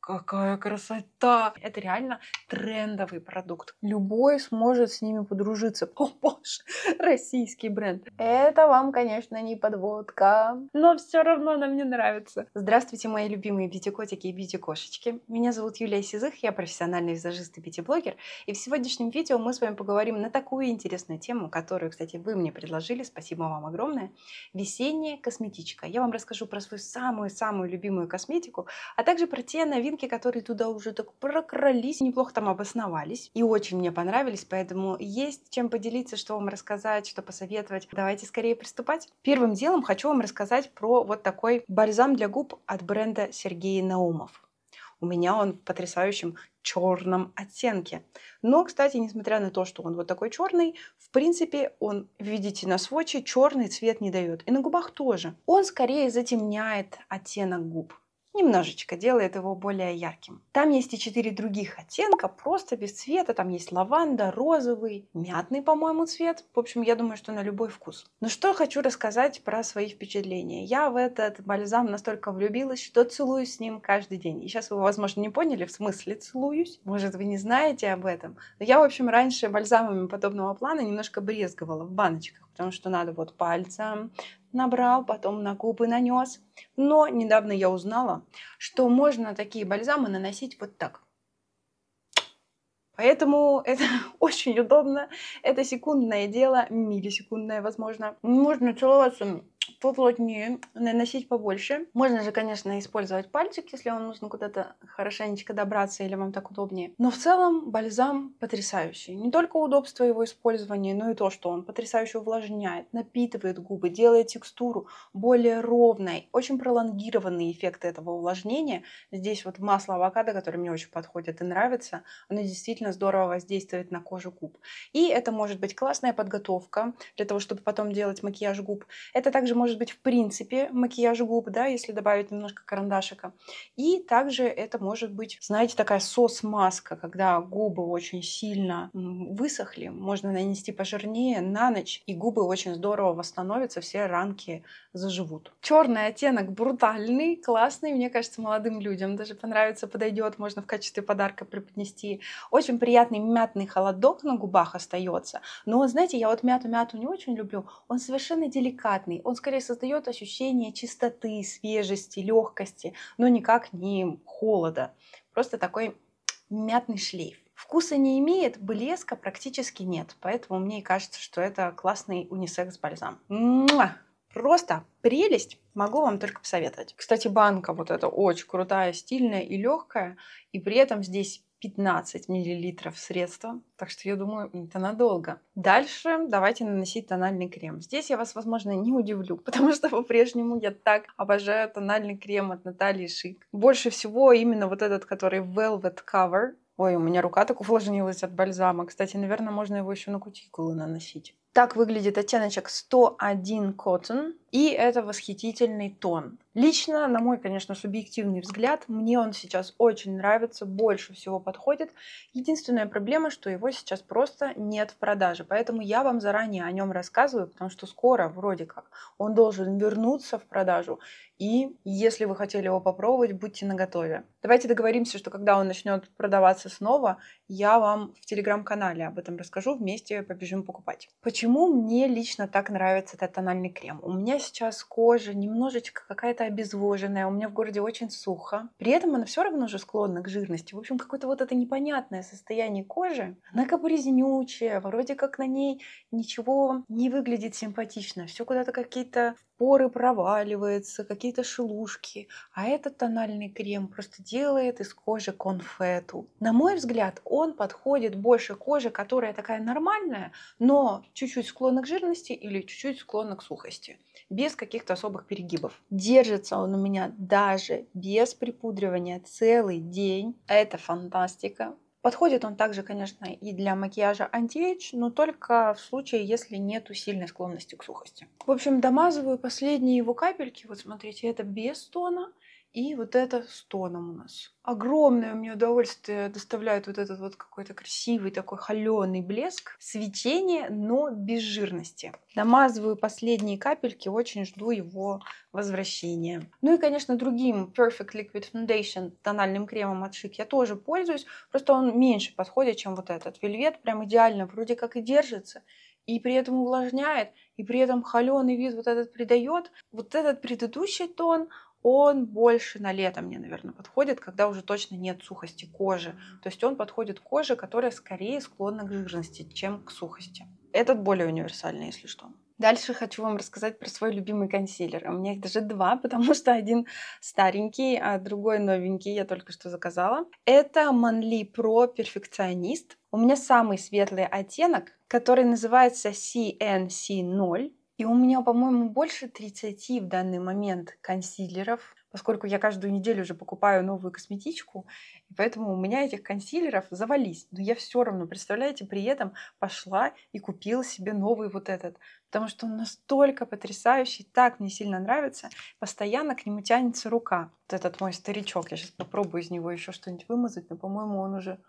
Какая красота! Это реально трендовый продукт. Любой сможет с ними подружиться. О боже, российский бренд. Это вам, конечно, не подводка. Но все равно она мне нравится. Здравствуйте, мои любимые бьюти-котики и бьюти-кошечки. Меня зовут Юлия Сизых, я профессиональный визажист и бьюти-блогер. И в сегодняшнем видео мы с вами поговорим на такую интересную тему, которую, кстати, вы мне предложили. Спасибо вам огромное. Весенняя косметичка. Я вам расскажу про свою самую-самую любимую косметику, а также про те новинки, новинки, которые туда уже так прокрались, неплохо там обосновались и очень мне понравились, поэтому есть чем поделиться, что вам рассказать, что посоветовать. Давайте скорее приступать. Первым делом хочу вам рассказать про вот такой бальзам для губ от бренда Сергей Наумов. У меня он в потрясающем черном оттенке. Но, кстати, несмотря на то, что он вот такой черный, в принципе, он, видите, на сводче черный цвет не дает. И на губах тоже. Он скорее затемняет оттенок губ немножечко делает его более ярким. Там есть и четыре других оттенка, просто без цвета. Там есть лаванда, розовый, мятный, по-моему, цвет. В общем, я думаю, что на любой вкус. Но что хочу рассказать про свои впечатления. Я в этот бальзам настолько влюбилась, что целуюсь с ним каждый день. И сейчас вы, возможно, не поняли, в смысле целуюсь. Может, вы не знаете об этом. Но я, в общем, раньше бальзамами подобного плана немножко брезговала в баночках потому что надо вот пальцем набрал, потом на губы нанес. Но недавно я узнала, что можно такие бальзамы наносить вот так. Поэтому это очень удобно. Это секундное дело, миллисекундное, возможно. Можно целоваться поплотнее, наносить побольше. Можно же, конечно, использовать пальчик, если вам нужно куда-то хорошенечко добраться или вам так удобнее. Но в целом бальзам потрясающий. Не только удобство его использования, но и то, что он потрясающе увлажняет, напитывает губы, делает текстуру более ровной. Очень пролонгированные эффекты этого увлажнения. Здесь вот масло авокадо, которое мне очень подходит и нравится, оно действительно здорово воздействует на кожу губ. И это может быть классная подготовка для того, чтобы потом делать макияж губ. Это также может может быть в принципе макияж губ, да, если добавить немножко карандашика. И также это может быть, знаете, такая сос-маска, когда губы очень сильно высохли, можно нанести пожирнее на ночь, и губы очень здорово восстановятся, все ранки заживут. Черный оттенок брутальный, классный, мне кажется, молодым людям даже понравится, подойдет, можно в качестве подарка преподнести. Очень приятный мятный холодок на губах остается, но, знаете, я вот мяту-мяту не очень люблю, он совершенно деликатный, он скорее создает ощущение чистоты, свежести, легкости, но никак не холода, просто такой мятный шлейф. Вкуса не имеет, блеска практически нет, поэтому мне и кажется, что это классный унисекс-бальзам. Просто прелесть, могу вам только посоветовать. Кстати, банка вот эта очень крутая, стильная и легкая, и при этом здесь 15 мл средства, так что я думаю, это надолго. Дальше давайте наносить тональный крем. Здесь я вас, возможно, не удивлю, потому что по-прежнему я так обожаю тональный крем от Натальи Шик. Больше всего именно вот этот, который Velvet Cover. Ой, у меня рука так увлажнилась от бальзама. Кстати, наверное, можно его еще на кутикулу наносить. Так выглядит оттеночек 101 Cotton. И это восхитительный тон. Лично, на мой, конечно, субъективный взгляд, мне он сейчас очень нравится, больше всего подходит. Единственная проблема, что его сейчас просто нет в продаже, поэтому я вам заранее о нем рассказываю, потому что скоро, вроде как, он должен вернуться в продажу. И если вы хотели его попробовать, будьте наготове. Давайте договоримся, что когда он начнет продаваться снова, я вам в телеграм-канале об этом расскажу, вместе побежим покупать. Почему мне лично так нравится этот тональный крем? У меня сейчас кожа немножечко какая-то обезвоженная, у меня в городе очень сухо. При этом она все равно уже склонна к жирности. В общем, какое-то вот это непонятное состояние кожи. Она как вроде как на ней ничего не выглядит симпатично. Все куда-то какие-то поры проваливаются, какие-то шелушки. А этот тональный крем просто делает из кожи конфету. На мой взгляд, он подходит больше коже, которая такая нормальная, но чуть-чуть склонна к жирности или чуть-чуть склонна к сухости без каких-то особых перегибов. Держится он у меня даже без припудривания целый день. Это фантастика. Подходит он также, конечно, и для макияжа антиэйдж, но только в случае, если нету сильной склонности к сухости. В общем, домазываю последние его капельки. Вот смотрите, это без тона. И вот это с тоном у нас. Огромное мне удовольствие доставляет вот этот вот какой-то красивый такой холеный блеск, свечение, но без жирности. Намазываю последние капельки, очень жду его возвращения. Ну и, конечно, другим Perfect Liquid Foundation тональным кремом от Шик я тоже пользуюсь, просто он меньше подходит, чем вот этот. Вельвет прям идеально, вроде как и держится, и при этом увлажняет, и при этом холеный вид вот этот придает. Вот этот предыдущий тон, он больше на лето мне, наверное, подходит, когда уже точно нет сухости кожи. То есть он подходит к коже, которая скорее склонна к жирности, чем к сухости. Этот более универсальный, если что. Дальше хочу вам рассказать про свой любимый консилер. У меня их даже два, потому что один старенький, а другой новенький я только что заказала. Это Manly Pro Perfectionist. У меня самый светлый оттенок, который называется CNC0. И у меня, по-моему, больше 30 в данный момент консилеров, поскольку я каждую неделю уже покупаю новую косметичку, и поэтому у меня этих консилеров завались. Но я все равно, представляете, при этом пошла и купила себе новый вот этот, потому что он настолько потрясающий, так мне сильно нравится, постоянно к нему тянется рука. Вот этот мой старичок, я сейчас попробую из него еще что-нибудь вымазать, но, по-моему, он уже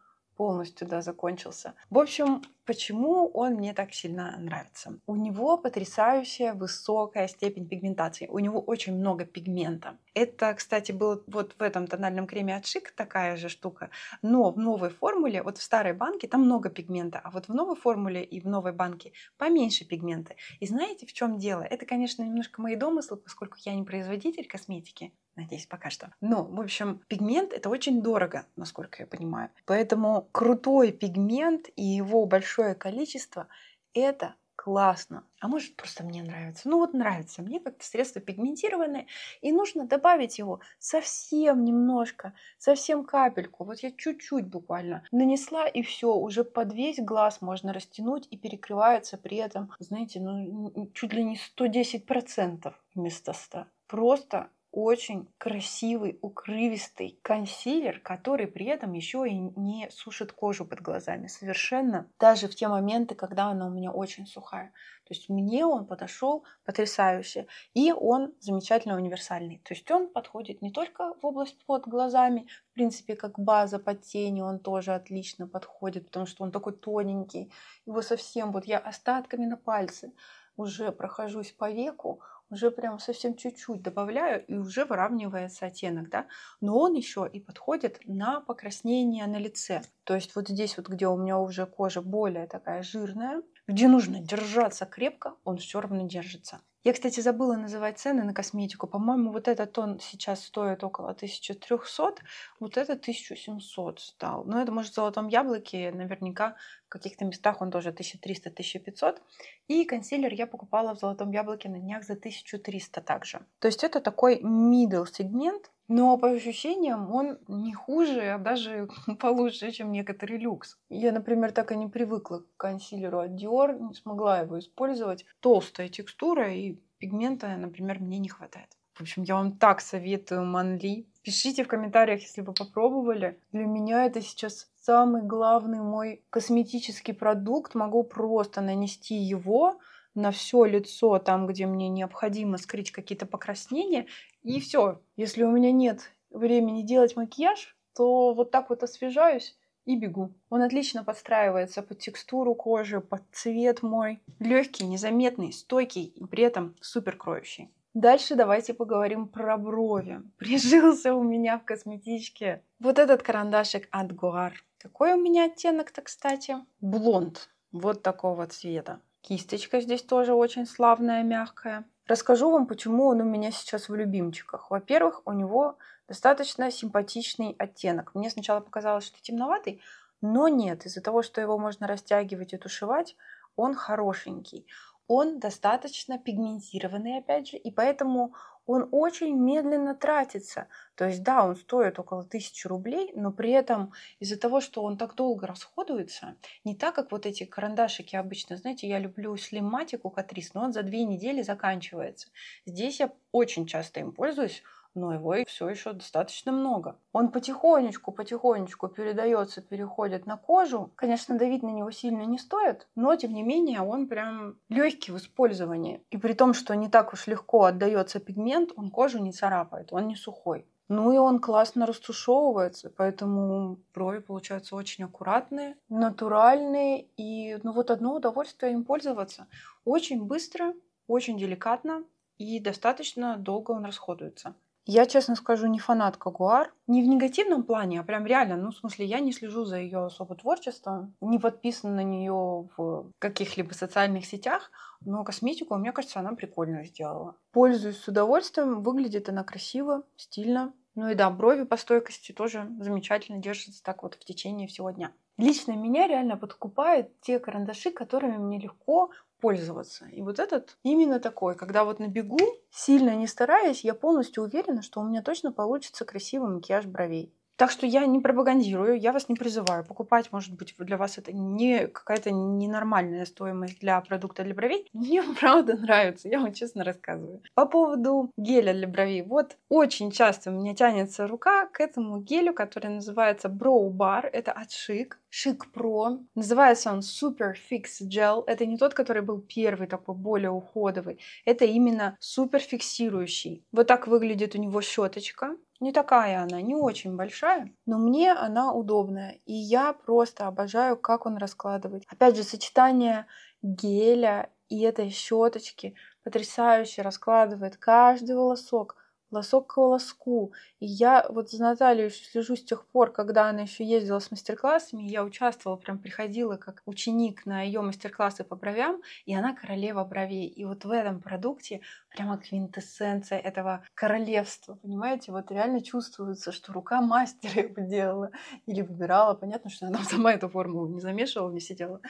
полностью да, закончился. В общем, почему он мне так сильно нравится? У него потрясающая высокая степень пигментации. У него очень много пигмента. Это, кстати, было вот в этом тональном креме от Шик такая же штука. Но в новой формуле, вот в старой банке там много пигмента, а вот в новой формуле и в новой банке поменьше пигмента. И знаете, в чем дело? Это, конечно, немножко мои домыслы, поскольку я не производитель косметики. Надеюсь, пока что. Но, ну, в общем, пигмент это очень дорого, насколько я понимаю. Поэтому крутой пигмент и его большое количество это классно. А может, просто мне нравится. Ну вот нравится. Мне как-то средство пигментированное. И нужно добавить его совсем немножко, совсем капельку. Вот я чуть-чуть буквально нанесла, и все. Уже под весь глаз можно растянуть и перекрывается при этом, знаете, ну, чуть ли не 110% вместо 100. Просто очень красивый, укрывистый консилер, который при этом еще и не сушит кожу под глазами совершенно, даже в те моменты, когда она у меня очень сухая. То есть мне он подошел потрясающе, и он замечательно универсальный. То есть он подходит не только в область под глазами, в принципе, как база под тени он тоже отлично подходит, потому что он такой тоненький, его совсем вот я остатками на пальцы уже прохожусь по веку, уже прям совсем чуть-чуть добавляю, и уже выравнивается оттенок, да. Но он еще и подходит на покраснение на лице. То есть вот здесь вот, где у меня уже кожа более такая жирная, где нужно держаться крепко, он все равно держится. Я, кстати, забыла называть цены на косметику. По-моему, вот этот тон сейчас стоит около 1300, вот это 1700 стал. Но это, может, в золотом яблоке, наверняка в каких-то местах он тоже 1300-1500. И консилер я покупала в золотом яблоке на днях за 1300 также. То есть это такой middle сегмент, но по ощущениям он не хуже, а даже получше, чем некоторый люкс. Я, например, так и не привыкла к консилеру от Dior, не смогла его использовать. Толстая текстура и пигмента, например, мне не хватает. В общем, я вам так советую Манли. Пишите в комментариях, если вы попробовали. Для меня это сейчас самый главный мой косметический продукт. Могу просто нанести его, на все лицо, там, где мне необходимо скрыть какие-то покраснения, и все. Если у меня нет времени делать макияж, то вот так вот освежаюсь и бегу. Он отлично подстраивается под текстуру кожи, под цвет мой. Легкий, незаметный, стойкий и при этом супер кроющий. Дальше давайте поговорим про брови. Прижился у меня в косметичке вот этот карандашик от Гуар. Какой у меня оттенок-то, кстати? Блонд. Вот такого цвета. Кисточка здесь тоже очень славная, мягкая. Расскажу вам, почему он у меня сейчас в любимчиках. Во-первых, у него достаточно симпатичный оттенок. Мне сначала показалось, что темноватый, но нет. Из-за того, что его можно растягивать и тушевать, он хорошенький. Он достаточно пигментированный, опять же, и поэтому он очень медленно тратится. То есть, да, он стоит около тысячи рублей, но при этом из-за того, что он так долго расходуется, не так, как вот эти карандашики обычно, знаете, я люблю слиматику Катрис, но он за две недели заканчивается. Здесь я очень часто им пользуюсь, но его и все еще достаточно много. Он потихонечку, потихонечку передается, переходит на кожу. Конечно, давить на него сильно не стоит, но тем не менее он прям легкий в использовании. И при том, что не так уж легко отдается пигмент, он кожу не царапает, он не сухой. Ну и он классно растушевывается, поэтому брови получаются очень аккуратные, натуральные, и ну вот одно удовольствие им пользоваться. Очень быстро, очень деликатно, и достаточно долго он расходуется. Я, честно скажу, не фанатка Гуар. Не в негативном плане, а прям реально. Ну, в смысле, я не слежу за ее особо творчеством, не подписана на нее в каких-либо социальных сетях, но косметику, мне кажется, она прикольно сделала. Пользуюсь с удовольствием, выглядит она красиво, стильно. Ну и да, брови по стойкости тоже замечательно держатся так вот в течение всего дня. Лично меня реально подкупают те карандаши, которыми мне легко пользоваться. И вот этот именно такой, когда вот на бегу, сильно не стараясь, я полностью уверена, что у меня точно получится красивый макияж бровей. Так что я не пропагандирую, я вас не призываю покупать. Может быть, для вас это не какая-то ненормальная стоимость для продукта для бровей. Мне правда нравится, я вам честно рассказываю. По поводу геля для бровей. Вот очень часто у меня тянется рука к этому гелю, который называется Brow Bar. Это от Шик. Шик Про. Называется он Super Fix Gel. Это не тот, который был первый, такой более уходовый. Это именно супер фиксирующий. Вот так выглядит у него щеточка. Не такая она, не очень большая, но мне она удобная. И я просто обожаю, как он раскладывает. Опять же, сочетание геля и этой щеточки потрясающе раскладывает каждый волосок, волосок к волоску. И я вот за Наталью слежу с тех пор, когда она еще ездила с мастер-классами, я участвовала, прям приходила как ученик на ее мастер-классы по бровям, и она королева бровей. И вот в этом продукте прямо квинтэссенция этого королевства, понимаете? Вот реально чувствуется, что рука мастера его делала или выбирала. Понятно, что она сама эту формулу не замешивала, не сидела.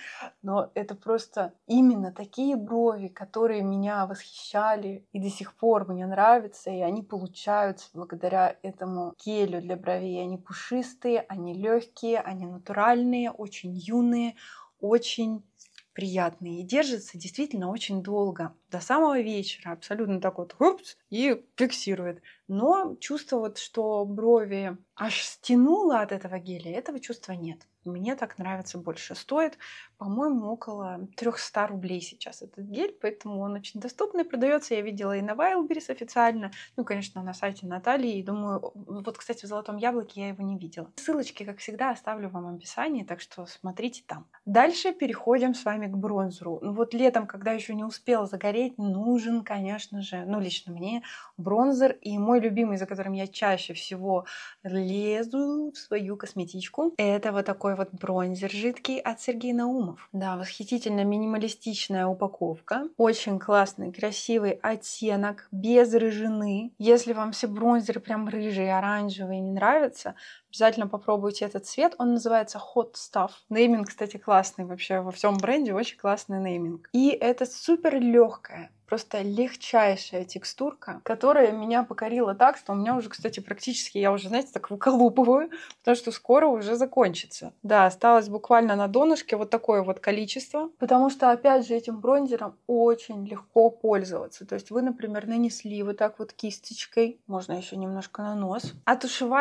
Но это просто именно такие брови, которые меня восхищали и до сих пор мне нравятся, и они получаются благодаря этому гелю для бровей. Они пушистые, они легкие, они натуральные, очень юные, очень приятный и держится действительно очень долго, до самого вечера, абсолютно так вот упс, и фиксирует. Но чувство вот, что брови аж стянуло от этого геля, этого чувства нет. Мне так нравится больше. Стоит по-моему, около 300 рублей сейчас этот гель, поэтому он очень доступный, продается. Я видела и на Wildberries официально, ну, конечно, на сайте Натальи. И думаю, вот, кстати, в «Золотом яблоке» я его не видела. Ссылочки, как всегда, оставлю вам в описании, так что смотрите там. Дальше переходим с вами к бронзеру. Ну, вот летом, когда еще не успел загореть, нужен, конечно же, ну, лично мне, бронзер. И мой любимый, за которым я чаще всего лезу в свою косметичку, это вот такой вот бронзер жидкий от Сергея Наума граммов. Да, восхитительно минималистичная упаковка. Очень классный, красивый оттенок, без рыжины. Если вам все бронзеры прям рыжие, оранжевые не нравятся, обязательно попробуйте этот цвет. Он называется Hot Stuff. Нейминг, кстати, классный вообще во всем бренде, очень классный нейминг. И это супер легкая, Просто легчайшая текстурка, которая меня покорила так, что у меня уже, кстати, практически, я уже, знаете, так выколупываю, потому что скоро уже закончится. Да, осталось буквально на донышке вот такое вот количество, потому что, опять же, этим бронзером очень легко пользоваться. То есть вы, например, нанесли вот так вот кисточкой, можно еще немножко на нос. А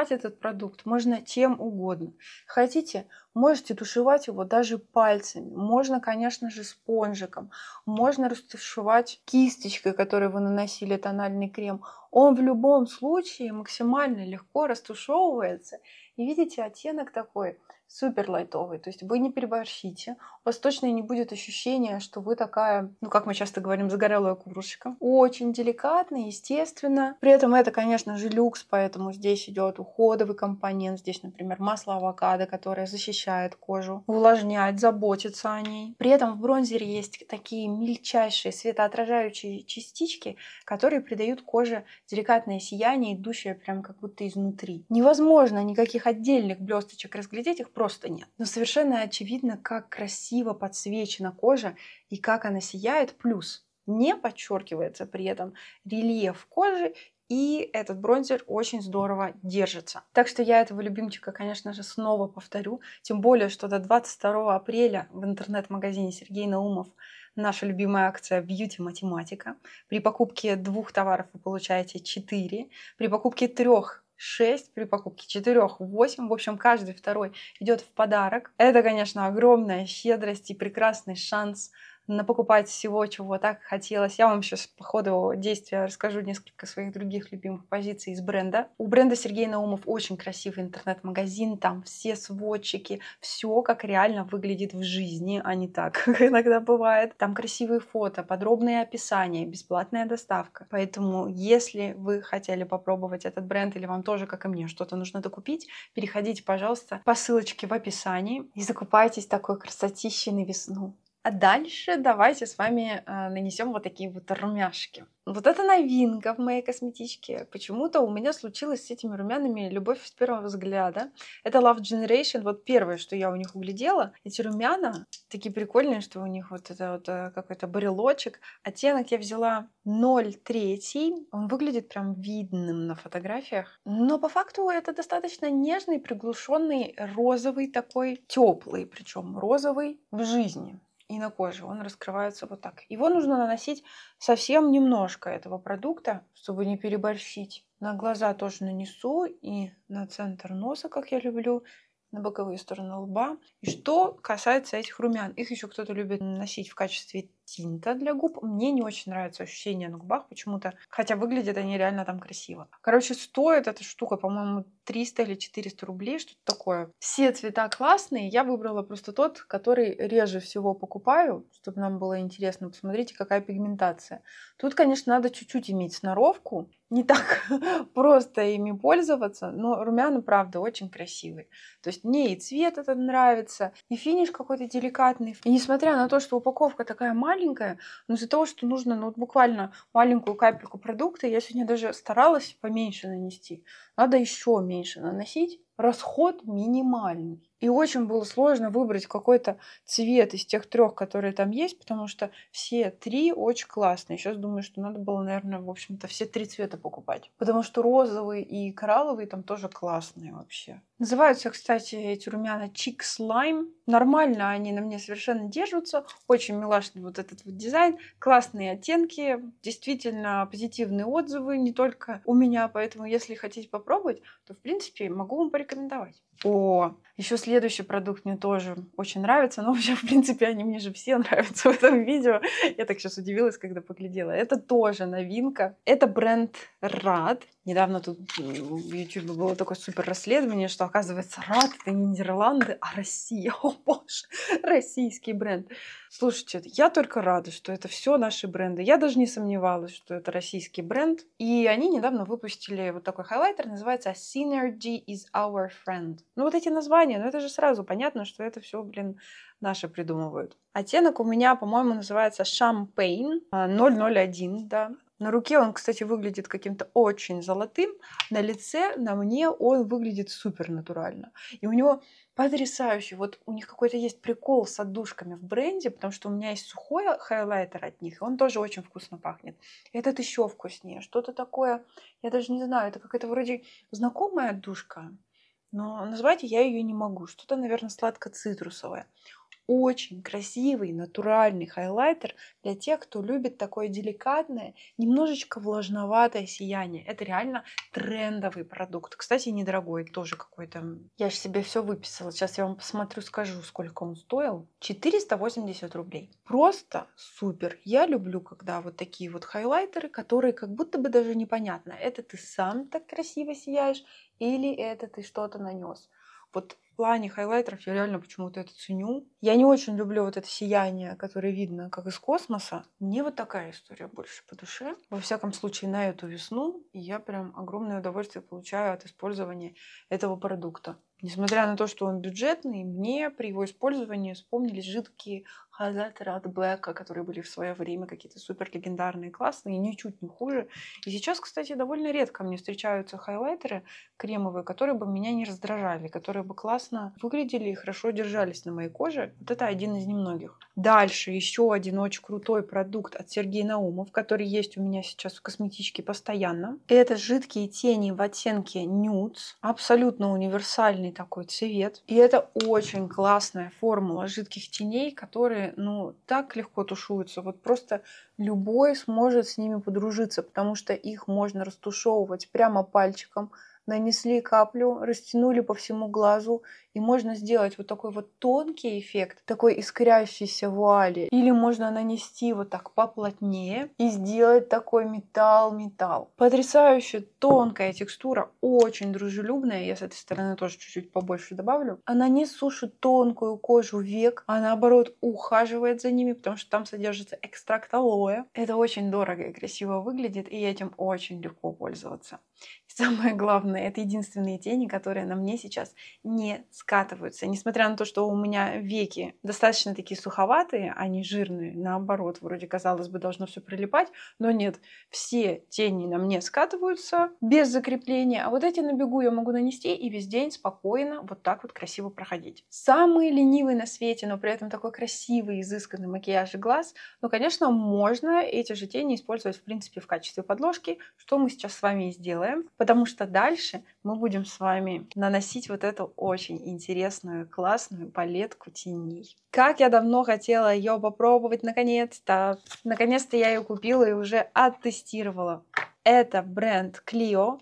этот продукт можно чем угодно. Хотите, можете тушевать его даже пальцами. Можно, конечно же, спонжиком. Можно растушевать кисточкой кисточкой, которой вы наносили тональный крем, он в любом случае максимально легко растушевывается. И видите, оттенок такой – супер лайтовый. То есть вы не переборщите. У вас точно не будет ощущения, что вы такая, ну, как мы часто говорим, загорелая курочка. Очень деликатно, естественно. При этом это, конечно же, люкс, поэтому здесь идет уходовый компонент. Здесь, например, масло авокадо, которое защищает кожу, увлажняет, заботится о ней. При этом в бронзере есть такие мельчайшие светоотражающие частички, которые придают коже деликатное сияние, идущее прям как будто изнутри. Невозможно никаких отдельных блесточек разглядеть, их просто нет. Но совершенно очевидно, как красиво подсвечена кожа и как она сияет. Плюс не подчеркивается при этом рельеф кожи и этот бронзер очень здорово держится. Так что я этого любимчика, конечно же, снова повторю. Тем более, что до 22 апреля в интернет-магазине Сергей Наумов наша любимая акция Beauty Математика. При покупке двух товаров вы получаете четыре, При покупке трех 6 при покупке 4, 8, в общем, каждый второй идет в подарок. Это, конечно, огромная щедрость и прекрасный шанс покупать всего, чего так хотелось. Я вам сейчас по ходу действия расскажу несколько своих других любимых позиций из бренда. У бренда Сергей Наумов очень красивый интернет-магазин, там все сводчики, все как реально выглядит в жизни, а не так, как иногда бывает. Там красивые фото, подробные описания, бесплатная доставка. Поэтому, если вы хотели попробовать этот бренд или вам тоже, как и мне, что-то нужно докупить, переходите, пожалуйста, по ссылочке в описании и закупайтесь такой красотищей на весну. А дальше давайте с вами э, нанесем вот такие вот румяшки. Вот это новинка в моей косметичке. Почему-то у меня случилась с этими румянами любовь с первого взгляда. Это Love Generation. Вот первое, что я у них углядела. Эти румяна такие прикольные, что у них вот это вот э, какой-то барелочек. Оттенок я взяла 0,3. Он выглядит прям видным на фотографиях. Но по факту это достаточно нежный, приглушенный розовый такой, теплый, причем розовый в жизни и на коже. Он раскрывается вот так. Его нужно наносить совсем немножко этого продукта, чтобы не переборщить. На глаза тоже нанесу и на центр носа, как я люблю, на боковые стороны лба. И что касается этих румян, их еще кто-то любит наносить в качестве тинта для губ. Мне не очень нравится ощущение на губах почему-то, хотя выглядят они реально там красиво. Короче, стоит эта штука, по-моему, 300 или 400 рублей, что-то такое. Все цвета классные, я выбрала просто тот, который реже всего покупаю, чтобы нам было интересно. Посмотрите, какая пигментация. Тут, конечно, надо чуть-чуть иметь сноровку, не так просто ими пользоваться, но румяна, правда, очень красивые. То есть мне и цвет этот нравится, и финиш какой-то деликатный. И несмотря на то, что упаковка такая маленькая, маленькое, но из-за того, что нужно ну, вот буквально маленькую капельку продукта, я сегодня даже старалась поменьше нанести. Надо еще меньше наносить, расход минимальный. И очень было сложно выбрать какой-то цвет из тех трех, которые там есть, потому что все три очень классные. Сейчас думаю, что надо было, наверное, в общем-то, все три цвета покупать. Потому что розовый и коралловый там тоже классные вообще. Называются, кстати, эти румяна чик слайм. Нормально они на мне совершенно держатся. Очень милашный вот этот вот дизайн. Классные оттенки. Действительно позитивные отзывы не только у меня. Поэтому, если хотите попробовать, то, в принципе, могу вам порекомендовать порекомендовать? О, еще следующий продукт мне тоже очень нравится, но вообще, в принципе, они мне же все нравятся в этом видео. Я так сейчас удивилась, когда поглядела. Это тоже новинка. Это бренд Рад. Недавно тут в YouTube было такое супер расследование, что оказывается Рад это не Нидерланды, а Россия. О боже, российский бренд. Слушайте, я только рада, что это все наши бренды. Я даже не сомневалась, что это российский бренд. И они недавно выпустили вот такой хайлайтер, называется Synergy is our friend. Ну вот эти названия, ну это же сразу понятно, что это все, блин, наши придумывают. Оттенок у меня, по-моему, называется Шампейн 001, а, да. На руке он, кстати, выглядит каким-то очень золотым, на лице, на мне он выглядит супер натурально. И у него потрясающий, вот у них какой-то есть прикол с отдушками в бренде, потому что у меня есть сухой хайлайтер от них, и он тоже очень вкусно пахнет. Этот еще вкуснее, что-то такое, я даже не знаю, это какая-то вроде знакомая отдушка, но назвать я ее не могу. Что-то, наверное, сладко-цитрусовое очень красивый натуральный хайлайтер для тех, кто любит такое деликатное, немножечко влажноватое сияние. Это реально трендовый продукт. Кстати, недорогой тоже какой-то. Я же себе все выписала. Сейчас я вам посмотрю, скажу, сколько он стоил. 480 рублей. Просто супер. Я люблю, когда вот такие вот хайлайтеры, которые как будто бы даже непонятно, это ты сам так красиво сияешь или это ты что-то нанес. Вот в плане хайлайтеров я реально почему-то это ценю. Я не очень люблю вот это сияние, которое видно как из космоса. Мне вот такая история больше по душе. Во всяком случае, на эту весну я прям огромное удовольствие получаю от использования этого продукта. Несмотря на то, что он бюджетный, мне при его использовании вспомнились жидкие Хайлайтера от Блэка, которые были в свое время какие-то супер легендарные, классные, ничуть не хуже. И сейчас, кстати, довольно редко мне встречаются хайлайтеры кремовые, которые бы меня не раздражали, которые бы классно выглядели и хорошо держались на моей коже. Вот это один из немногих. Дальше еще один очень крутой продукт от Сергея Наумов, который есть у меня сейчас в косметичке постоянно. Это жидкие тени в оттенке нюдс. Абсолютно универсальный такой цвет. И это очень классная формула жидких теней, которые ну, так легко тушуются. Вот просто любой сможет с ними подружиться, потому что их можно растушевывать прямо пальчиком – нанесли каплю, растянули по всему глазу, и можно сделать вот такой вот тонкий эффект, такой искрящийся вуали. Или можно нанести вот так поплотнее и сделать такой металл-металл. Потрясающе тонкая текстура, очень дружелюбная. Я с этой стороны тоже чуть-чуть побольше добавлю. Она не сушит тонкую кожу век, а наоборот ухаживает за ними, потому что там содержится экстракт алоэ. Это очень дорого и красиво выглядит, и этим очень легко пользоваться самое главное, это единственные тени, которые на мне сейчас не скатываются. Несмотря на то, что у меня веки достаточно такие суховатые, они а жирные, наоборот, вроде казалось бы должно все прилипать, но нет, все тени на мне скатываются без закрепления, а вот эти на бегу я могу нанести и весь день спокойно вот так вот красиво проходить. Самый ленивый на свете, но при этом такой красивый, изысканный макияж и глаз, ну, конечно, можно эти же тени использовать, в принципе, в качестве подложки, что мы сейчас с вами и сделаем, потому Потому что дальше мы будем с вами наносить вот эту очень интересную, классную палетку теней. Как я давно хотела ее попробовать наконец-то. Наконец-то я ее купила и уже оттестировала. Это бренд Clio.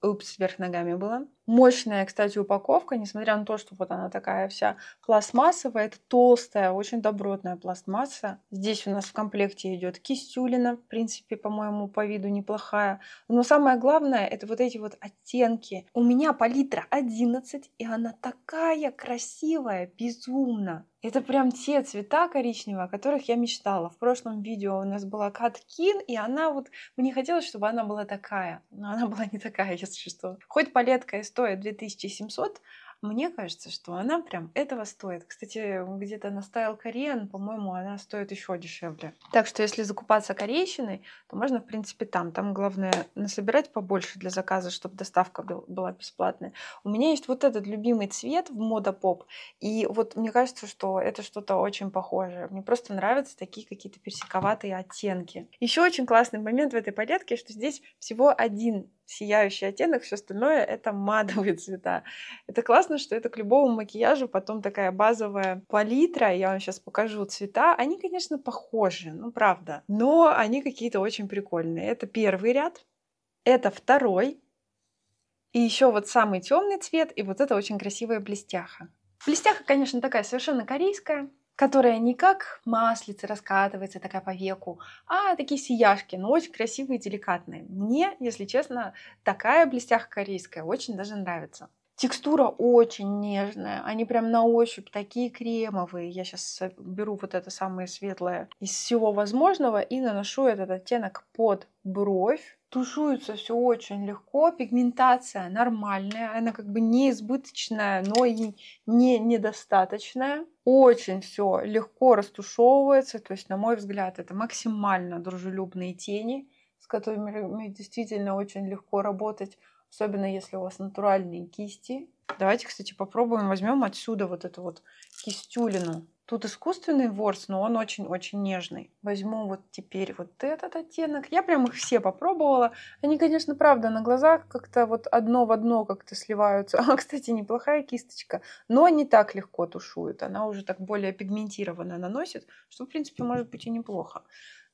Упс, вверх ногами было. Мощная, кстати, упаковка, несмотря на то, что вот она такая вся пластмассовая, это толстая, очень добротная пластмасса. Здесь у нас в комплекте идет кистюлина, в принципе, по-моему, по виду неплохая. Но самое главное, это вот эти вот оттенки. У меня палитра 11, и она такая красивая, безумно. Это прям те цвета коричневые, о которых я мечтала. В прошлом видео у нас была Каткин, и она вот... Мне хотелось, чтобы она была такая, но она была не такая, если что. Хоть палетка и стоит 2700, мне кажется, что она прям этого стоит. Кстати, где-то на Style Korean, по-моему, она стоит еще дешевле. Так что если закупаться корейщиной, то можно, в принципе, там. Там главное насобирать побольше для заказа, чтобы доставка была бесплатная. У меня есть вот этот любимый цвет в мода поп. И вот мне кажется, что это что-то очень похожее. Мне просто нравятся такие какие-то персиковатые оттенки. Еще очень классный момент в этой порядке, что здесь всего один сияющий оттенок, все остальное это матовые цвета. Это классно, что это к любому макияжу потом такая базовая палитра, я вам сейчас покажу цвета, они, конечно, похожи, ну правда, но они какие-то очень прикольные. Это первый ряд, это второй, и еще вот самый темный цвет, и вот это очень красивая блестяха. Блестяха, конечно, такая совершенно корейская, которая не как маслица раскатывается такая по веку, а такие сияшки, но очень красивые и деликатные. Мне, если честно, такая блестяха корейская очень даже нравится. Текстура очень нежная, они прям на ощупь такие кремовые. Я сейчас беру вот это самое светлое из всего возможного и наношу этот оттенок под бровь. Тушуются все очень легко, пигментация нормальная, она как бы не избыточная, но и не недостаточная. Очень все легко растушевывается, то есть, на мой взгляд, это максимально дружелюбные тени, с которыми действительно очень легко работать, особенно если у вас натуральные кисти. Давайте, кстати, попробуем, возьмем отсюда вот эту вот кистюлину. Тут искусственный ворс, но он очень-очень нежный. Возьму вот теперь вот этот оттенок. Я прям их все попробовала. Они, конечно, правда, на глазах как-то вот одно в одно как-то сливаются. А, кстати, неплохая кисточка. Но не так легко тушует. Она уже так более пигментированно наносит, что, в принципе, может быть и неплохо.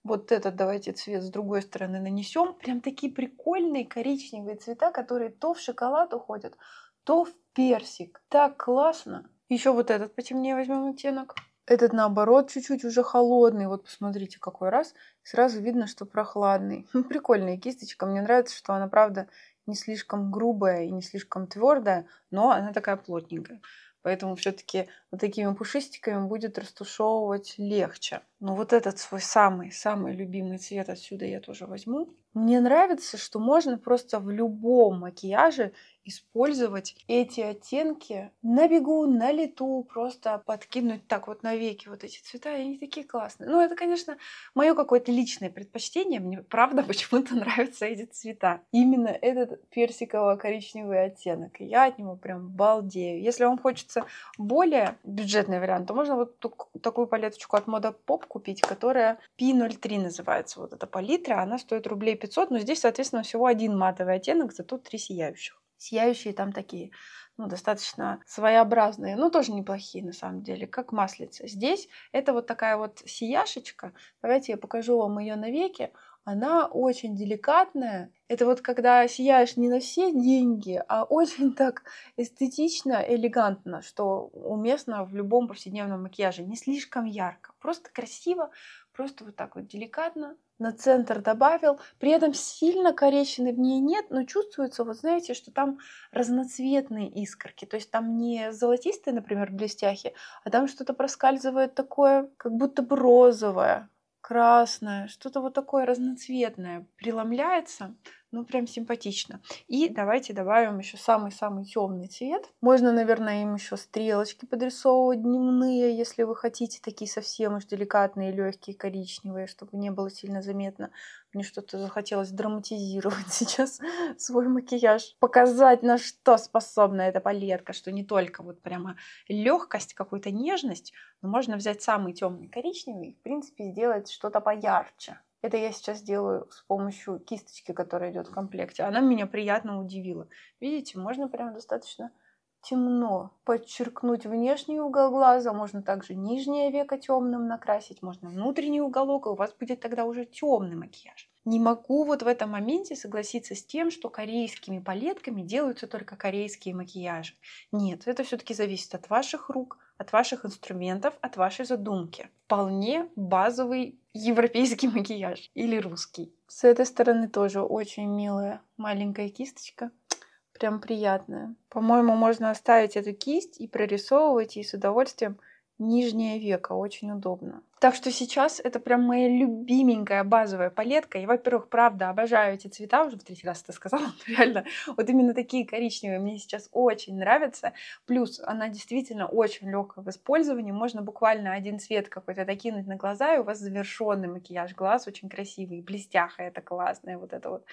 Вот этот давайте цвет с другой стороны нанесем. Прям такие прикольные коричневые цвета, которые то в шоколад уходят, то в персик. Так классно. Еще вот этот потемнее возьмем оттенок. Этот, наоборот, чуть-чуть уже холодный. Вот посмотрите, какой раз. Сразу видно, что прохладный. Прикольная кисточка. Мне нравится, что она, правда, не слишком грубая и не слишком твердая, но она такая плотненькая. Поэтому все-таки вот такими пушистиками будет растушевывать легче. Но вот этот свой самый-самый любимый цвет отсюда я тоже возьму. Мне нравится, что можно просто в любом макияже использовать эти оттенки на бегу, на лету, просто подкинуть так вот навеки вот эти цвета, и они такие классные. Ну, это, конечно, мое какое-то личное предпочтение. Мне, правда, почему-то нравятся эти цвета. Именно этот персиково-коричневый оттенок. я от него прям балдею. Если вам хочется более бюджетный вариант, то можно вот такую палеточку от Мода Pop купить, которая P03 называется. Вот эта палитра, она стоит рублей 500, но здесь, соответственно, всего один матовый оттенок, зато три сияющих сияющие там такие, ну, достаточно своеобразные, но ну, тоже неплохие на самом деле, как маслица. Здесь это вот такая вот сияшечка. Давайте я покажу вам ее на веке. Она очень деликатная. Это вот когда сияешь не на все деньги, а очень так эстетично, элегантно, что уместно в любом повседневном макияже. Не слишком ярко, просто красиво, просто вот так вот деликатно на центр добавил. При этом сильно коричины в ней нет, но чувствуется, вот знаете, что там разноцветные искорки. То есть там не золотистые, например, блестяхи, а там что-то проскальзывает такое, как будто бы розовое, красное, что-то вот такое разноцветное преломляется. Ну, прям симпатично. И давайте добавим еще самый-самый темный цвет. Можно, наверное, им еще стрелочки подрисовывать дневные, если вы хотите, такие совсем уж деликатные, легкие, коричневые, чтобы не было сильно заметно. Мне что-то захотелось драматизировать сейчас свой макияж. Показать, на что способна эта палетка, что не только вот прямо легкость, какую-то нежность, но можно взять самый темный коричневый и, в принципе, сделать что-то поярче. Это я сейчас делаю с помощью кисточки, которая идет в комплекте. Она меня приятно удивила. Видите, можно прям достаточно темно подчеркнуть внешний угол глаза, можно также нижнее веко темным накрасить, можно внутренний уголок, и у вас будет тогда уже темный макияж не могу вот в этом моменте согласиться с тем, что корейскими палетками делаются только корейские макияжи. Нет, это все-таки зависит от ваших рук, от ваших инструментов, от вашей задумки. Вполне базовый европейский макияж или русский. С этой стороны тоже очень милая маленькая кисточка. Прям приятная. По-моему, можно оставить эту кисть и прорисовывать ей с удовольствием нижнее веко. Очень удобно. Так что сейчас это прям моя любименькая базовая палетка. И, во-первых, правда, обожаю эти цвета, уже в третий раз это сказала, реально. Вот именно такие коричневые мне сейчас очень нравятся. Плюс она действительно очень легкая в использовании. Можно буквально один цвет какой-то докинуть на глаза, и у вас завершенный макияж глаз, очень красивый, блестяха, это классное. вот это вот.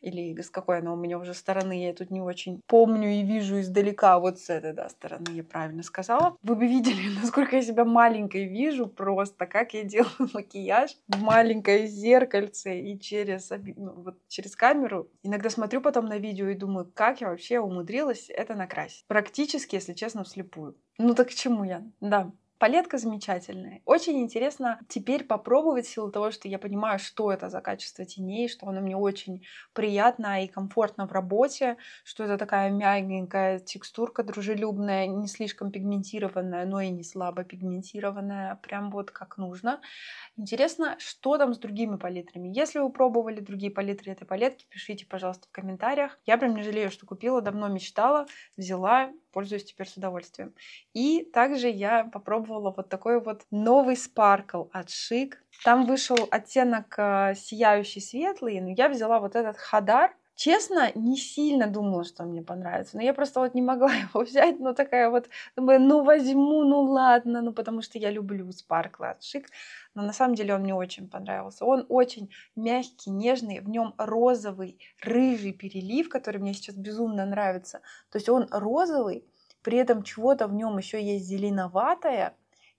Или с какой она у меня уже стороны, я тут не очень помню и вижу издалека. Вот с этой, да, стороны я правильно сказала. Вы бы видели, насколько я себя маленькой вижу, просто как я делаю макияж в маленькое зеркальце и через, ну, вот, через камеру. Иногда смотрю потом на видео и думаю, как я вообще умудрилась это накрасить. Практически, если честно, вслепую. Ну так к чему я? Да, Палетка замечательная. Очень интересно теперь попробовать, в силу того, что я понимаю, что это за качество теней, что оно мне очень приятно и комфортно в работе, что это такая мягенькая текстурка, дружелюбная, не слишком пигментированная, но и не слабо пигментированная, прям вот как нужно. Интересно, что там с другими палитрами. Если вы пробовали другие палитры этой палетки, пишите, пожалуйста, в комментариях. Я прям не жалею, что купила, давно мечтала, взяла, пользуюсь теперь с удовольствием. И также я попробовала попробовала вот такой вот новый спаркл от шик Там вышел оттенок э, сияющий светлый, но я взяла вот этот Хадар. Честно, не сильно думала, что мне понравится, но я просто вот не могла его взять, но такая вот, думаю, ну возьму, ну ладно, ну потому что я люблю спарклы от Шик, но на самом деле он мне очень понравился. Он очень мягкий, нежный, в нем розовый, рыжий перелив, который мне сейчас безумно нравится. То есть он розовый, при этом чего-то в нем еще есть зеленоватое,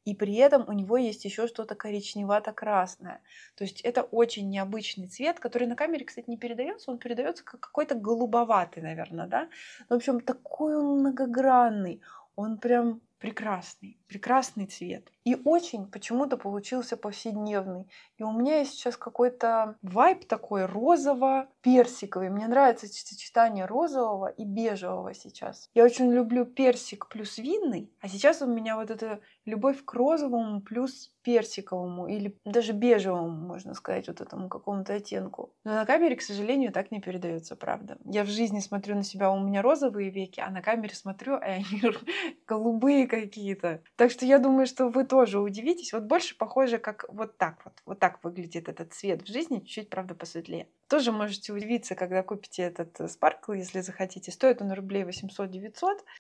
и при этом у него есть еще что-то коричневато-красное. То есть это очень необычный цвет, который на камере, кстати, не передается, он передается как какой-то голубоватый, наверное, да. Но, ну, в общем, такой он многогранный, он прям прекрасный, прекрасный цвет. И очень почему-то получился повседневный. И у меня есть сейчас какой-то вайб такой розово-персиковый. Мне нравится сочетание розового и бежевого сейчас. Я очень люблю персик плюс винный, а сейчас у меня вот эта любовь к розовому плюс персиковому или даже бежевому, можно сказать, вот этому какому-то оттенку. Но на камере, к сожалению, так не передается, правда. Я в жизни смотрю на себя, у меня розовые веки, а на камере смотрю, и а они голубые, какие-то. Так что я думаю, что вы тоже удивитесь. Вот больше похоже, как вот так вот. Вот так выглядит этот цвет в жизни, чуть-чуть, правда, посветлее. Тоже можете удивиться, когда купите этот э, спаркл, если захотите. Стоит он рублей 800-900.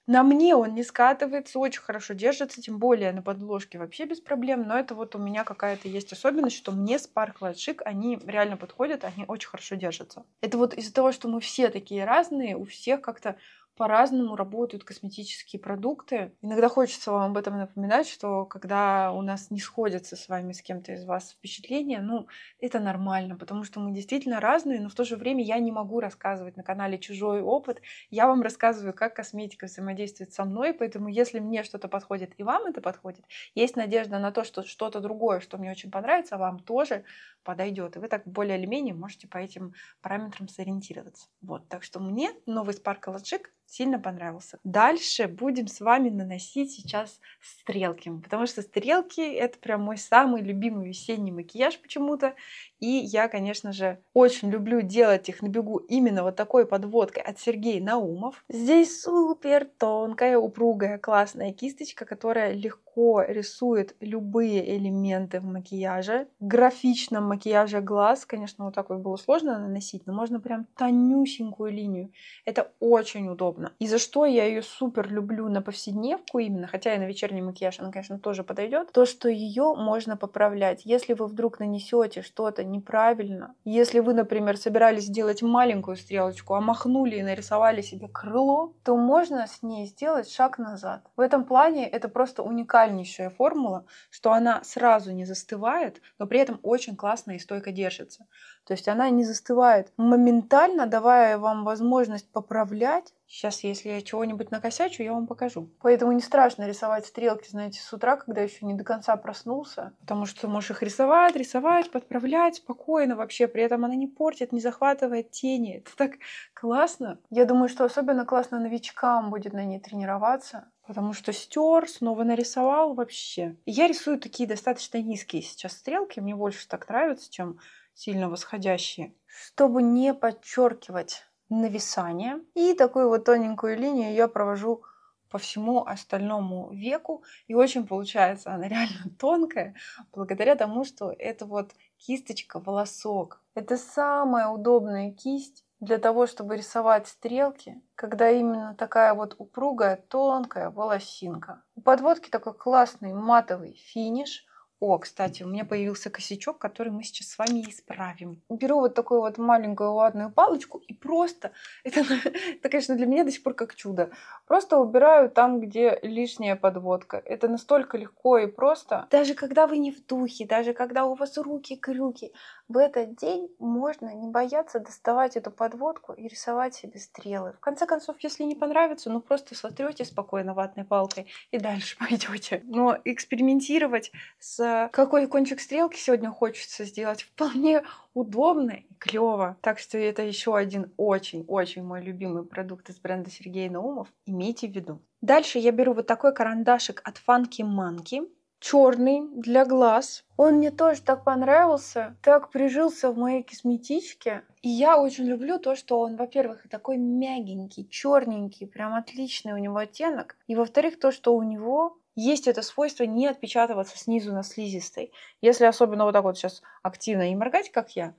На мне он не скатывается, очень хорошо держится, тем более на подложке вообще без проблем. Но это вот у меня какая-то есть особенность, что мне спарклы от Шик, они реально подходят, они очень хорошо держатся. Это вот из-за того, что мы все такие разные, у всех как-то по-разному работают косметические продукты. Иногда хочется вам об этом напоминать, что когда у нас не сходятся с вами с кем-то из вас впечатления, ну, это нормально, потому что мы действительно разные, но в то же время я не могу рассказывать на канале чужой опыт. Я вам рассказываю, как косметика взаимодействует со мной, поэтому если мне что-то подходит и вам это подходит, есть надежда на то, что что-то другое, что мне очень понравится, вам тоже подойдет. И вы так более или менее можете по этим параметрам сориентироваться. Вот, так что мне новый Sparkle Logic сильно понравился. Дальше будем с вами наносить сейчас стрелки, потому что стрелки — это прям мой самый любимый весенний макияж почему-то. И я, конечно же, очень люблю делать их на бегу именно вот такой подводкой от Сергея Наумов. Здесь супер тонкая, упругая, классная кисточка, которая легко рисует любые элементы в макияже. В графичном макияже глаз, конечно, вот так вот было сложно наносить, но можно прям тонюсенькую линию. Это очень удобно. И за что я ее супер люблю на повседневку именно, хотя и на вечерний макияж она, конечно, тоже подойдет, то, что ее можно поправлять. Если вы вдруг нанесете что-то неправильно. Если вы, например, собирались сделать маленькую стрелочку, а махнули и нарисовали себе крыло, то можно с ней сделать шаг назад. В этом плане это просто уникальнейшая формула, что она сразу не застывает, но при этом очень классно и стойко держится. То есть она не застывает моментально, давая вам возможность поправлять. Сейчас, если я чего-нибудь накосячу, я вам покажу. Поэтому не страшно рисовать стрелки, знаете, с утра, когда еще не до конца проснулся. Потому что можешь их рисовать, рисовать, подправлять спокойно вообще. При этом она не портит, не захватывает тени. Это так классно. Я думаю, что особенно классно новичкам будет на ней тренироваться. Потому что стер, снова нарисовал вообще. Я рисую такие достаточно низкие сейчас стрелки. Мне больше так нравится, чем сильно восходящие. Чтобы не подчеркивать нависание. И такую вот тоненькую линию я провожу по всему остальному веку. И очень получается она реально тонкая, благодаря тому, что это вот кисточка волосок. Это самая удобная кисть для того, чтобы рисовать стрелки, когда именно такая вот упругая, тонкая волосинка. У подводки такой классный матовый финиш – о, кстати, у меня появился косячок, который мы сейчас с вами исправим. Беру вот такую вот маленькую ладную палочку и просто, это, это, конечно, для меня до сих пор как чудо, просто убираю там, где лишняя подводка. Это настолько легко и просто. Даже когда вы не в духе, даже когда у вас руки-крюки, в этот день можно не бояться доставать эту подводку и рисовать себе стрелы. В конце концов, если не понравится, ну просто сотрете спокойно ватной палкой и дальше пойдете. Но экспериментировать с какой кончик стрелки сегодня хочется сделать, вполне удобно и клево. Так что это еще один очень-очень мой любимый продукт из бренда Сергей Наумов. Имейте в виду. Дальше я беру вот такой карандашик от Funky Monkey черный для глаз. Он мне тоже так понравился, так прижился в моей косметичке. И я очень люблю то, что он, во-первых, такой мягенький, черненький, прям отличный у него оттенок. И во-вторых, то, что у него есть это свойство не отпечатываться снизу на слизистой. Если особенно вот так вот сейчас активно и моргать, как я,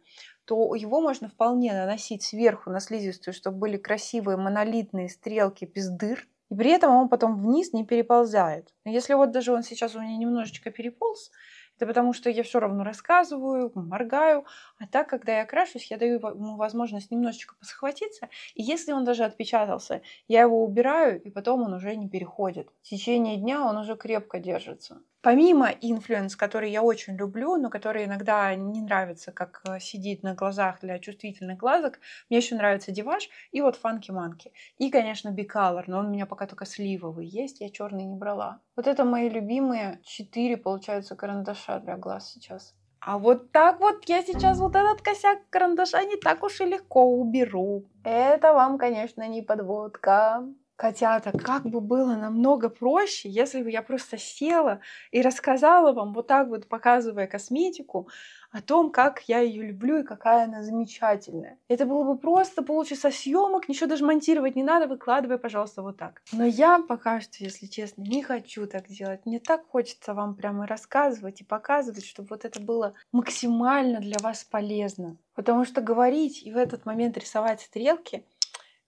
то его можно вполне наносить сверху на слизистую, чтобы были красивые монолитные стрелки без дыр, и при этом он потом вниз не переползает. Если вот даже он сейчас у меня немножечко переполз, да потому что я все равно рассказываю, моргаю. А так, когда я крашусь, я даю ему возможность немножечко посхватиться. И если он даже отпечатался, я его убираю, и потом он уже не переходит. В течение дня он уже крепко держится. Помимо инфлюенс, который я очень люблю, но который иногда не нравится, как э, сидит на глазах для чувствительных глазок, мне еще нравится Диваш и вот Фанки Манки. И, конечно, Бикалор, но он у меня пока только сливовый есть, я черный не брала. Вот это мои любимые четыре, получается, карандаша для глаз сейчас. А вот так вот я сейчас вот этот косяк карандаша не так уж и легко уберу. Это вам, конечно, не подводка котята, как бы было намного проще, если бы я просто села и рассказала вам вот так вот, показывая косметику, о том, как я ее люблю и какая она замечательная. Это было бы просто полчаса съемок, ничего даже монтировать не надо, выкладывай, пожалуйста, вот так. Но я пока что, если честно, не хочу так делать. Мне так хочется вам прямо рассказывать и показывать, чтобы вот это было максимально для вас полезно. Потому что говорить и в этот момент рисовать стрелки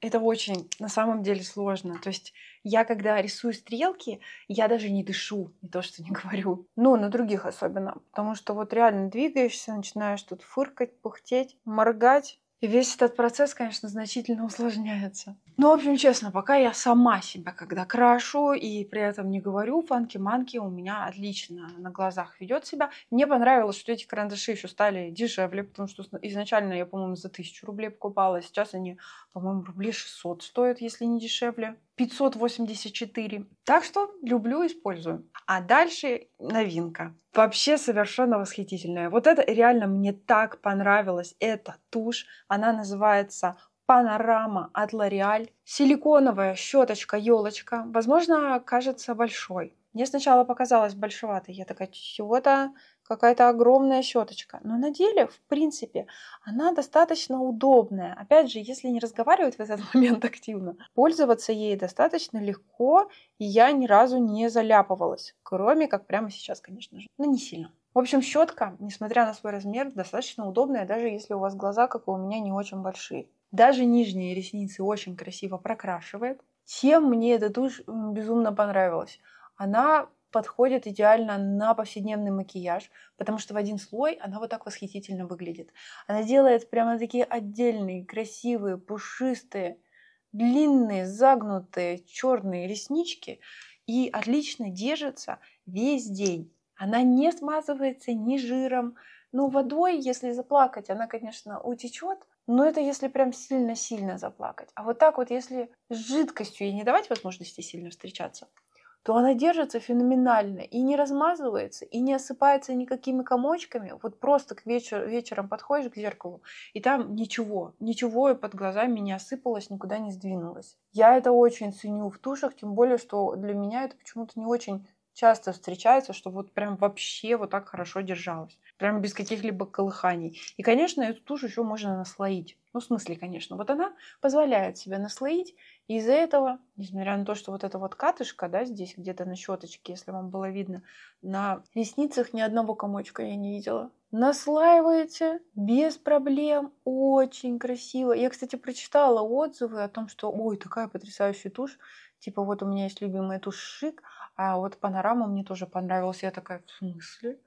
это очень, на самом деле, сложно. То есть я, когда рисую стрелки, я даже не дышу, не то что не говорю. Ну, на других особенно. Потому что вот реально двигаешься, начинаешь тут фыркать, пыхтеть, моргать. И весь этот процесс, конечно, значительно усложняется. Ну, в общем, честно, пока я сама себя когда крашу и при этом не говорю фанки-манки, у меня отлично на глазах ведет себя. Мне понравилось, что эти карандаши еще стали дешевле, потому что изначально я, по-моему, за тысячу рублей покупала, а сейчас они, по-моему, рублей 600 стоят, если не дешевле. 584. Так что люблю, использую. А дальше новинка. Вообще совершенно восхитительная. Вот это реально мне так понравилось. Это тушь. Она называется Панорама от L'Oreal. Силиконовая щеточка-елочка. Возможно, кажется большой. Мне сначала показалось большеватой. Я такая, чего-то какая-то огромная щеточка. Но на деле, в принципе, она достаточно удобная. Опять же, если не разговаривать в этот момент активно, пользоваться ей достаточно легко, и я ни разу не заляпывалась. Кроме как прямо сейчас, конечно же. Но не сильно. В общем, щетка, несмотря на свой размер, достаточно удобная, даже если у вас глаза, как и у меня, не очень большие. Даже нижние ресницы очень красиво прокрашивает. Чем мне эта тушь безумно понравилась? Она подходит идеально на повседневный макияж, потому что в один слой она вот так восхитительно выглядит. Она делает прямо такие отдельные, красивые, пушистые, длинные, загнутые черные реснички и отлично держится весь день. Она не смазывается ни жиром, ну, водой, если заплакать, она, конечно, утечет, но это если прям сильно-сильно заплакать. А вот так вот, если с жидкостью ей не давать возможности сильно встречаться, то она держится феноменально и не размазывается, и не осыпается никакими комочками. Вот просто к вечер, вечером подходишь к зеркалу, и там ничего, ничего и под глазами не осыпалось, никуда не сдвинулось. Я это очень ценю в тушах, тем более, что для меня это почему-то не очень часто встречается, что вот прям вообще вот так хорошо держалась. Прям без каких-либо колыханий. И, конечно, эту тушь еще можно наслоить. Ну, в смысле, конечно. Вот она позволяет себе наслоить из-за этого, несмотря на то, что вот эта вот катышка, да, здесь где-то на щеточке, если вам было видно, на ресницах ни одного комочка я не видела. Наслаиваете без проблем, очень красиво. Я, кстати, прочитала отзывы о том, что, ой, такая потрясающая тушь, типа вот у меня есть любимая тушь Шик, а вот панорама мне тоже понравилась. Я такая, в смысле?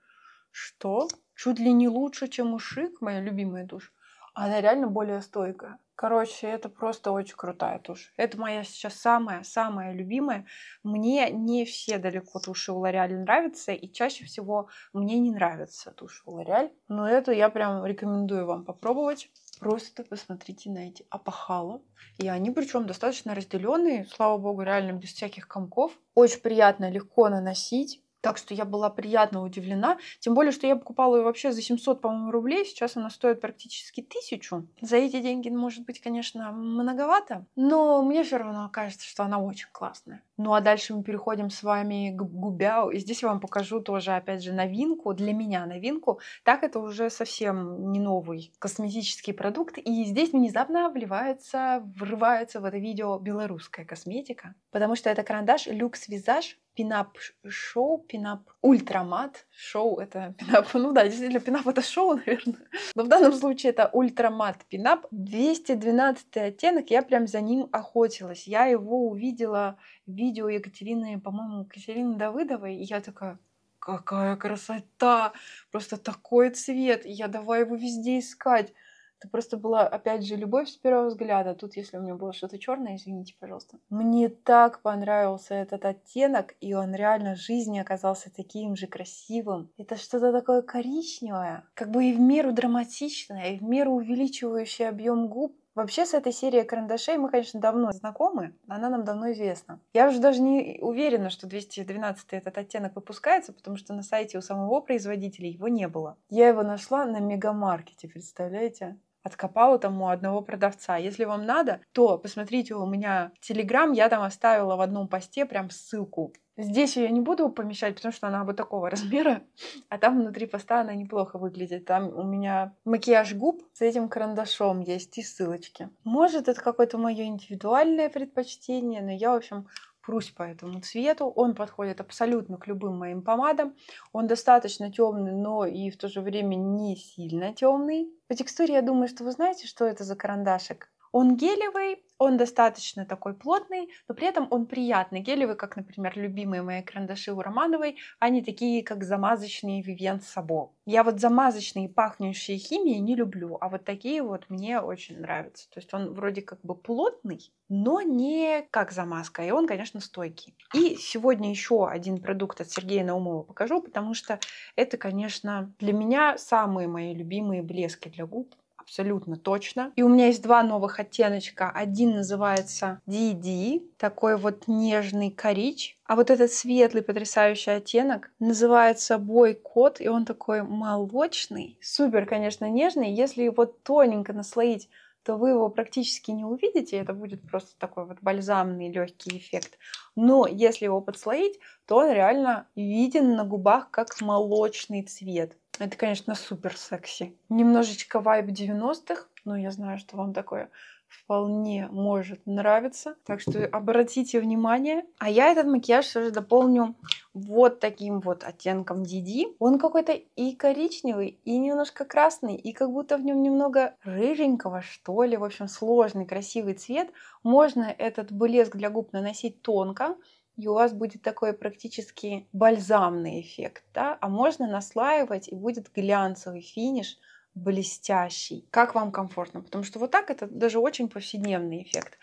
Что? Чуть ли не лучше, чем у Шик, моя любимая тушь она реально более стойкая. Короче, это просто очень крутая тушь. Это моя сейчас самая-самая любимая. Мне не все далеко туши в Лореаль нравятся, и чаще всего мне не нравится тушь в Лореаль. Но эту я прям рекомендую вам попробовать. Просто посмотрите на эти опахала. И они причем достаточно разделенные, слава богу, реально без всяких комков. Очень приятно, легко наносить. Так что я была приятно удивлена. Тем более, что я покупала ее вообще за 700, по-моему, рублей. Сейчас она стоит практически тысячу. За эти деньги, может быть, конечно, многовато. Но мне все равно кажется, что она очень классная. Ну а дальше мы переходим с вами к Губяо. И здесь я вам покажу тоже, опять же, новинку. Для меня новинку. Так это уже совсем не новый косметический продукт. И здесь внезапно вливается, врывается в это видео белорусская косметика. Потому что это карандаш Люкс Визаж пинап-шоу, пинап-ультрамат. Шоу — это пинап. Ну да, действительно, пинап — это шоу, наверное. Но в данном случае это ультрамат пинап. 212 оттенок, я прям за ним охотилась. Я его увидела в видео Екатерины, по-моему, Екатерины Давыдовой, и я такая, какая красота! Просто такой цвет! я давай его везде искать. Это просто была, опять же, любовь с первого взгляда. Тут, если у меня было что-то черное, извините, пожалуйста. Мне так понравился этот оттенок, и он реально в жизни оказался таким же красивым. Это что-то такое коричневое, как бы и в меру драматичное, и в меру увеличивающее объем губ. Вообще с этой серией карандашей мы, конечно, давно знакомы, она нам давно известна. Я уже даже не уверена, что 212 этот оттенок выпускается, потому что на сайте у самого производителя его не было. Я его нашла на мегамаркете, представляете? откопала там у одного продавца. Если вам надо, то посмотрите у меня Телеграм, я там оставила в одном посте прям ссылку. Здесь ее не буду помещать, потому что она вот такого размера, а там внутри поста она неплохо выглядит. Там у меня макияж губ с этим карандашом есть и ссылочки. Может, это какое-то мое индивидуальное предпочтение, но я, в общем, прусь по этому цвету. Он подходит абсолютно к любым моим помадам. Он достаточно темный, но и в то же время не сильно темный. По текстуре я думаю, что вы знаете, что это за карандашик? Он гелевый, он достаточно такой плотный, но при этом он приятный. Гелевый, как, например, любимые мои карандаши у Романовой, они такие, как замазочные Вивен Сабо. Я вот замазочные пахнущие химии не люблю, а вот такие вот мне очень нравятся. То есть он вроде как бы плотный, но не как замазка, и он, конечно, стойкий. И сегодня еще один продукт от Сергея Наумова покажу, потому что это, конечно, для меня самые мои любимые блески для губ абсолютно точно. И у меня есть два новых оттеночка. Один называется DD, такой вот нежный корич. А вот этот светлый потрясающий оттенок называется бойкот, и он такой молочный, супер, конечно, нежный. Если его тоненько наслоить то вы его практически не увидите, это будет просто такой вот бальзамный легкий эффект. Но если его подслоить, то он реально виден на губах как молочный цвет. Это, конечно, супер секси. Немножечко вайб 90-х, но я знаю, что вам такое вполне может нравиться. Так что обратите внимание. А я этот макияж все же дополню вот таким вот оттенком DD. Он какой-то и коричневый, и немножко красный, и как будто в нем немного рыженького, что ли. В общем, сложный, красивый цвет. Можно этот блеск для губ наносить тонко, и у вас будет такой практически бальзамный эффект, да? а можно наслаивать, и будет глянцевый финиш, блестящий, как вам комфортно, потому что вот так это даже очень повседневный эффект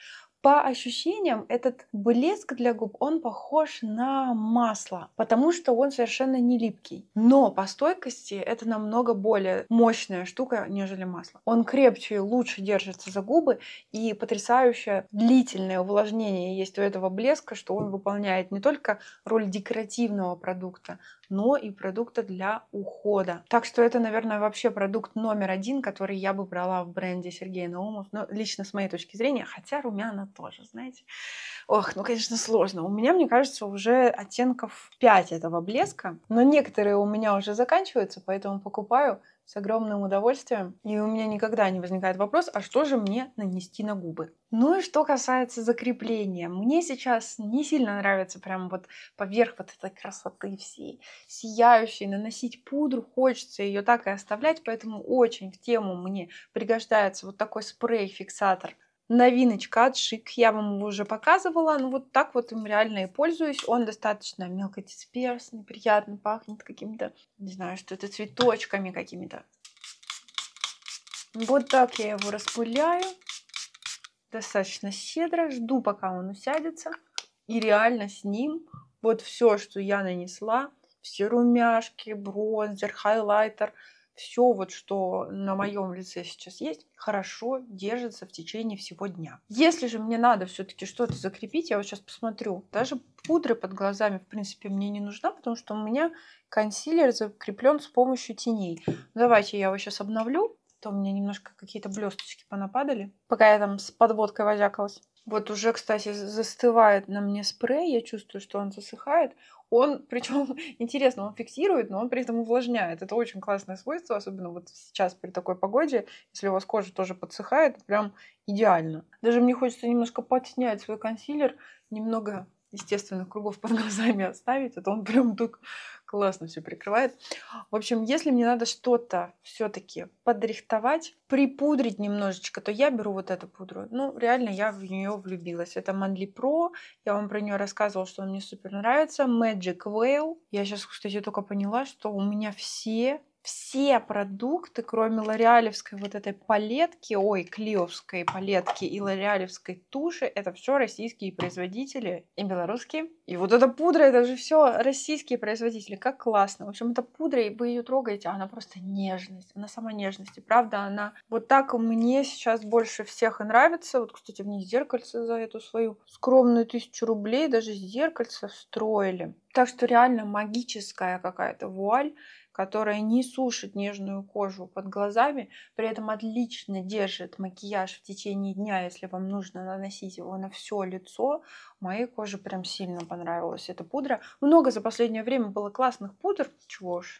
по ощущениям этот блеск для губ, он похож на масло, потому что он совершенно не липкий. Но по стойкости это намного более мощная штука, нежели масло. Он крепче и лучше держится за губы, и потрясающее длительное увлажнение есть у этого блеска, что он выполняет не только роль декоративного продукта, но и продукта для ухода. Так что это, наверное, вообще продукт номер один, который я бы брала в бренде Сергея Наумов, но лично с моей точки зрения, хотя румяна тоже, знаете. Ох, ну, конечно, сложно. У меня, мне кажется, уже оттенков 5 этого блеска, но некоторые у меня уже заканчиваются, поэтому покупаю с огромным удовольствием. И у меня никогда не возникает вопрос, а что же мне нанести на губы? Ну и что касается закрепления. Мне сейчас не сильно нравится прям вот поверх вот этой красоты всей сияющей наносить пудру. Хочется ее так и оставлять, поэтому очень в тему мне пригождается вот такой спрей-фиксатор новиночка от Шик. Я вам его уже показывала. Ну, вот так вот им реально и пользуюсь. Он достаточно мелкодисперсный, приятно пахнет каким-то, не знаю, что это цветочками какими-то. Вот так я его распыляю. Достаточно щедро. Жду, пока он усядется. И реально с ним вот все, что я нанесла, все румяшки, бронзер, хайлайтер – все вот, что на моем лице сейчас есть, хорошо держится в течение всего дня. Если же мне надо все-таки что-то закрепить, я вот сейчас посмотрю, даже пудры под глазами, в принципе, мне не нужна, потому что у меня консилер закреплен с помощью теней. Давайте я его сейчас обновлю, а то у меня немножко какие-то блесточки понападали, пока я там с подводкой возякалась. Вот уже, кстати, застывает на мне спрей, я чувствую, что он засыхает. Он, причем интересно, он фиксирует, но он при этом увлажняет. Это очень классное свойство, особенно вот сейчас при такой погоде, если у вас кожа тоже подсыхает, прям идеально. Даже мне хочется немножко подснять свой консилер, немного естественных кругов под глазами оставить, а то он прям так классно все прикрывает. В общем, если мне надо что-то все-таки подрихтовать, припудрить немножечко, то я беру вот эту пудру. Ну, реально, я в нее влюбилась. Это Манли Про. Я вам про нее рассказывала, что она мне супер нравится. Magic Whale. Я сейчас, кстати, только поняла, что у меня все все продукты, кроме лореалевской вот этой палетки, ой, клиовской палетки и лореалевской туши, это все российские производители и белорусские. И вот эта пудра, это же все российские производители, как классно. В общем, эта пудра, и вы ее трогаете, она просто нежность, она сама нежность. И правда, она вот так мне сейчас больше всех и нравится. Вот, кстати, в них зеркальце за эту свою скромную тысячу рублей даже зеркальце встроили. Так что реально магическая какая-то вуаль которая не сушит нежную кожу под глазами, при этом отлично держит макияж в течение дня, если вам нужно наносить его на все лицо. Моей коже прям сильно понравилась эта пудра. Много за последнее время было классных пудр, чего ж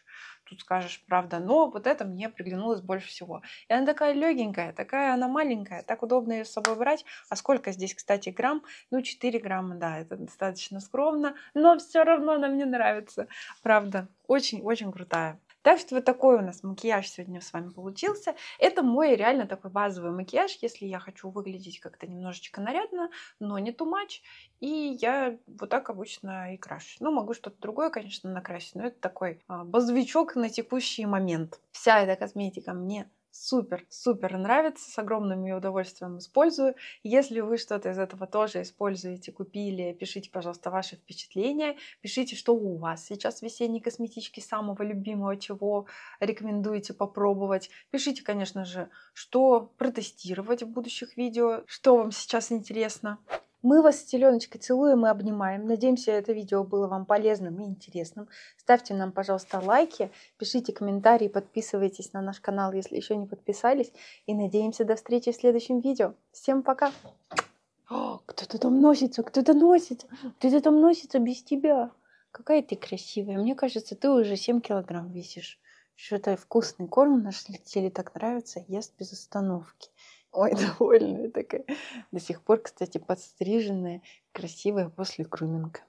тут скажешь, правда, но вот это мне приглянулось больше всего. И она такая легенькая, такая она маленькая, так удобно ее с собой брать. А сколько здесь, кстати, грамм? Ну, 4 грамма, да, это достаточно скромно, но все равно она мне нравится, правда. Очень-очень крутая. Так что вот такой у нас макияж сегодня с вами получился. Это мой реально такой базовый макияж, если я хочу выглядеть как-то немножечко нарядно, но не too much. И я вот так обычно и крашу. Ну, могу что-то другое, конечно, накрасить, но это такой а, базовичок на текущий момент. Вся эта косметика мне супер, супер нравится, с огромным ее удовольствием использую. Если вы что-то из этого тоже используете, купили, пишите, пожалуйста, ваши впечатления, пишите, что у вас сейчас весенней косметички самого любимого, чего рекомендуете попробовать. Пишите, конечно же, что протестировать в будущих видео, что вам сейчас интересно. Мы вас с целуем и обнимаем. Надеемся, это видео было вам полезным и интересным. Ставьте нам, пожалуйста, лайки, пишите комментарии, подписывайтесь на наш канал, если еще не подписались. И надеемся до встречи в следующем видео. Всем пока! кто-то там носится, кто-то носится, кто-то там носится без тебя. Какая ты красивая. Мне кажется, ты уже 7 килограмм весишь. Что-то вкусный корм наш теле так нравится, ест без остановки. Ой, довольная такая. До сих пор, кстати, подстриженная, красивая после груминга.